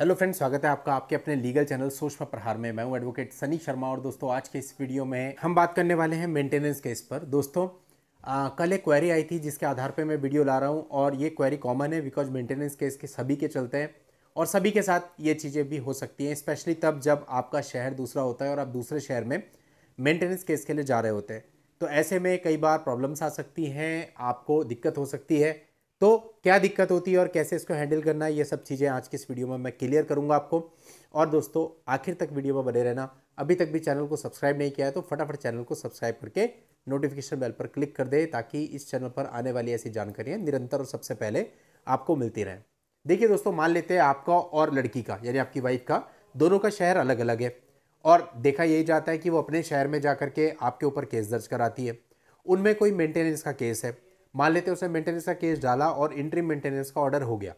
hello friends स्वागत है आपका आपके अपने लीगल चैनल सूक्ष्म प्रहार में मैं हूं एडवोकेट सनी शर्मा और दोस्तों आज के इस वीडियो में हम बात करने वाले हैं मेंटेनेंस केस पर दोस्तों आ, कल एक क्वेरी आई थी जिसके आधार पर मैं वीडियो ला रहा हूं और ये क्वेरी कॉमन है बिकॉज मेंटेनेंस केस के सभी के चलते हैं और सभी के साथ ये चीज़ें भी हो सकती हैं स्पेशली तब जब आपका शहर दूसरा होता है और आप दूसरे शहर में मेंटेनेंस केस के लिए जा रहे होते हैं तो ऐसे में कई बार प्रॉब्लम्स आ सकती हैं आपको दिक्कत हो सकती है तो क्या दिक्कत होती है और कैसे इसको हैंडल करना है ये सब चीज़ें आज की इस वीडियो में मैं क्लियर करूंगा आपको और दोस्तों आखिर तक वीडियो में बने रहना अभी तक भी चैनल को सब्सक्राइब नहीं किया है तो फटाफट चैनल को सब्सक्राइब करके नोटिफिकेशन बेल पर क्लिक कर दे ताकि इस चैनल पर आने वाली ऐसी जानकारियाँ निरंतर और सबसे पहले आपको मिलती रहें देखिए दोस्तों मान लेते हैं आपका और लड़की का यानी आपकी वाइफ का दोनों का शहर अलग अलग है और देखा यही जाता है कि वो अपने शहर में जा के आपके ऊपर केस दर्ज कराती है उनमें कोई मेंटेनेंस का केस है मान लेते हैं उसने मेंटेनेंस का केस डाला और इंट्री मेंटेनेंस का ऑर्डर हो गया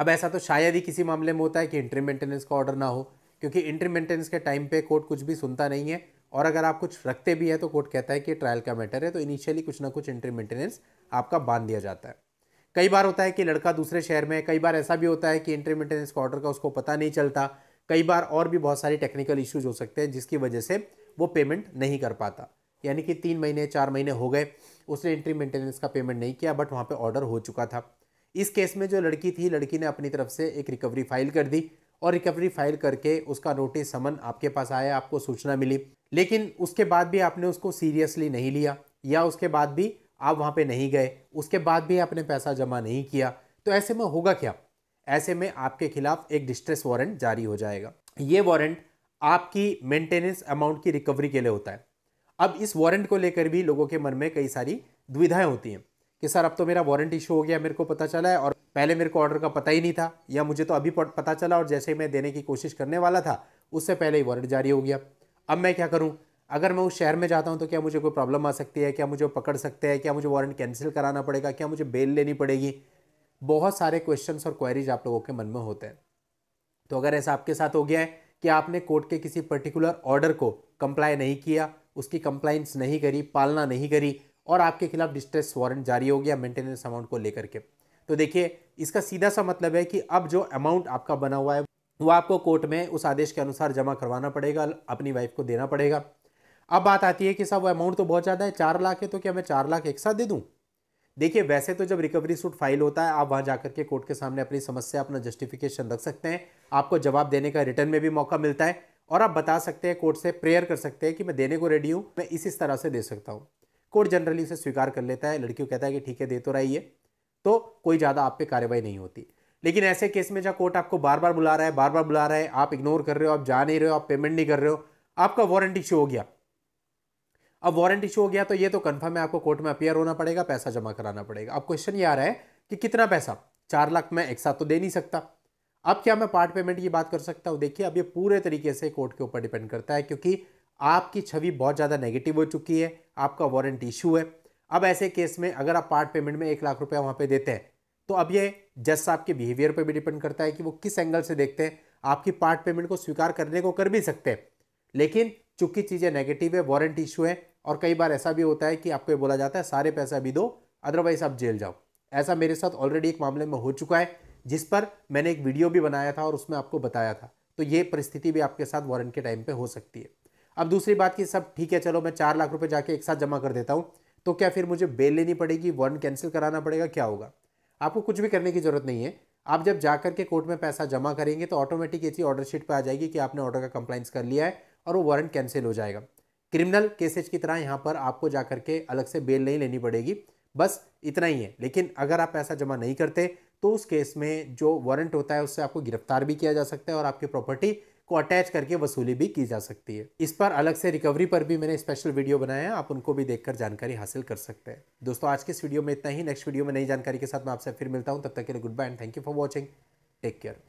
अब ऐसा तो शायद ही किसी मामले में होता है कि इंट्री मेंटेनेंस का ऑर्डर ना हो क्योंकि इंट्री मेंटेनेंस के टाइम पे कोर्ट कुछ भी सुनता नहीं है और अगर आप कुछ रखते भी हैं तो कोर्ट कहता है कि ट्रायल का मैटर है तो इनिशियली कुछ ना कुछ इंट्री मेंटेनेंस आपका बांध दिया जाता है कई बार होता है कि लड़का दूसरे शहर में है कई बार ऐसा भी होता है कि इंट्री मेंटेनेंस का ऑर्डर का उसको पता नहीं चलता कई बार और भी बहुत सारे टेक्निकल इश्यूज हो सकते हैं जिसकी वजह से वो पेमेंट नहीं कर पाता यानी कि तीन महीने चार महीने हो गए उसने एंट्री मेंटेनेंस का पेमेंट नहीं किया बट वहाँ पर ऑर्डर हो चुका था इस केस में जो लड़की थी लड़की ने अपनी तरफ से एक रिकवरी फाइल कर दी और रिकवरी फाइल करके उसका नोटिस समन आपके पास आया आपको सूचना मिली लेकिन उसके बाद भी आपने उसको सीरियसली नहीं लिया या उसके बाद भी आप वहाँ पे नहीं गए उसके बाद भी आपने पैसा जमा नहीं किया तो ऐसे में होगा क्या ऐसे में आपके खिलाफ एक डिस्ट्रेस वारंट जारी हो जाएगा ये वारंट आपकी मेंटेनेंस अमाउंट की रिकवरी के लिए होता है अब इस वारंट को लेकर भी लोगों के मन में कई सारी दुविधाएं होती हैं कि सर अब तो मेरा वारंट इशू हो गया मेरे को पता चला है और पहले मेरे को ऑर्डर का पता ही नहीं था या मुझे तो अभी पता चला और जैसे ही मैं देने की कोशिश करने वाला था उससे पहले ही वारंट जारी हो गया अब मैं क्या करूँ अगर मैं उस शहर में जाता हूँ तो क्या मुझे कोई प्रॉब्लम आ सकती है क्या मुझे पकड़ सकते हैं क्या मुझे वारंट कैंसिल कराना पड़ेगा क्या मुझे बेल लेनी पड़ेगी बहुत सारे क्वेश्चंस और क्वेरीज आप लोगों के मन में होते हैं तो अगर ऐसा आपके साथ हो गया है कि आपने कोर्ट के किसी पर्टिकुलर ऑर्डर को कंप्लाई नहीं किया उसकी कंप्लाइंस नहीं करी पालना नहीं करी और आपके खिलाफ डिस्ट्रेस वारंट जारी हो गया मेंटेनेंस अमाउंट को लेकर के तो देखिए इसका सीधा सा मतलब है कि अब जो अमाउंट आपका बना हुआ है वो आपको कोर्ट में उस आदेश के अनुसार जमा करवाना पड़ेगा अपनी वाइफ को देना पड़ेगा अब बात आती है कि साहब वो अमाउंट तो बहुत ज़्यादा है चार लाख है तो क्या मैं चार लाख एक साथ दे दूँ देखिए वैसे तो जब रिकवरी सूट फाइल होता है आप वहाँ जाकर के कोर्ट के सामने अपनी समस्या अपना जस्टिफिकेशन रख सकते हैं आपको जवाब देने का रिटर्न में भी मौका मिलता है और आप बता सकते हैं कोर्ट से प्रेयर कर सकते हैं कि मैं देने को रेडी हूँ मैं इसी इस तरह से दे सकता हूँ कोर्ट जनरली उसे स्वीकार कर लेता है लड़की को कहता है कि ठीक है दे तो रही है तो कोई ज़्यादा आप पे कार्रवाई नहीं होती लेकिन ऐसे केस में जहाँ कोर्ट आपको बार बार बुला रहा है बार बार बुला रहा है आप इग्नोर कर रहे हो आप जा नहीं रहे हो आप पेमेंट नहीं कर रहे हो आपका वारंट इश्यू हो गया अब वारंट इशू हो गया तो ये तो कन्फर्म है आपको कोर्ट में अपियर होना पड़ेगा पैसा जमा कराना पड़ेगा अब क्वेश्चन ये आ रहा है कि कितना पैसा चार लाख मैं एक साथ तो दे नहीं सकता अब क्या मैं पार्ट पेमेंट की बात कर सकता हूँ देखिए अब ये पूरे तरीके से कोर्ट के ऊपर डिपेंड करता है क्योंकि आपकी छवि बहुत ज़्यादा नेगेटिव हो चुकी है आपका वारंट इशू है अब ऐसे केस में अगर आप पार्ट पेमेंट में एक लाख रुपया वहाँ पे देते हैं तो अब ये जज साहब के बिहेवियर पर भी डिपेंड करता है कि वो किस एंगल से देखते हैं आपकी पार्ट पेमेंट को स्वीकार करने को कर भी सकते हैं लेकिन चूंकि चीज़ें नेगेटिव है वारंट इशू है और कई बार ऐसा भी होता है कि आपको ये बोला जाता है सारे पैसे अभी दो अदरवाइज आप जेल जाओ ऐसा मेरे साथ ऑलरेडी एक मामले में हो चुका है जिस पर मैंने एक वीडियो भी बनाया था और उसमें आपको बताया था तो ये परिस्थिति भी आपके साथ वारंट के टाइम पे हो सकती है अब दूसरी बात की सब ठीक है चलो मैं चार लाख रुपए जाके एक साथ जमा कर देता हूँ तो क्या फिर मुझे बेल लेनी पड़ेगी वारंट कैंसिल कराना पड़ेगा क्या होगा आपको कुछ भी करने की ज़रूरत नहीं है आप जब जाकर के कोर्ट में पैसा जमा करेंगे तो ऑटोमेटिक ये चीज़ ऑर्डर शीट पर आ जाएगी कि आपने ऑर्डर का कंप्लाइंस कर लिया है और वो वारंट कैंसिल हो जाएगा क्रिमिनल केसेज की तरह यहाँ पर आपको जाकर के अलग से बेल नहीं लेनी पड़ेगी बस इतना ही है लेकिन अगर आप पैसा जमा नहीं करते तो उस केस में जो वारंट होता है उससे आपको गिरफ्तार भी किया जा सकता है और आपकी प्रॉपर्टी को अटैच करके वसूली भी की जा सकती है इस पर अलग से रिकवरी पर भी मैंने स्पेशल वीडियो बनाया है आप उनको भी देखकर जानकारी हासिल कर सकते हैं दोस्तों आज के इस वीडियो में इतना ही नेक्स्ट वीडियो में नई जानकारी के साथ मैं आपसे फिर मिलता हूँ तब तक के लिए goodbye and thank you for watching take care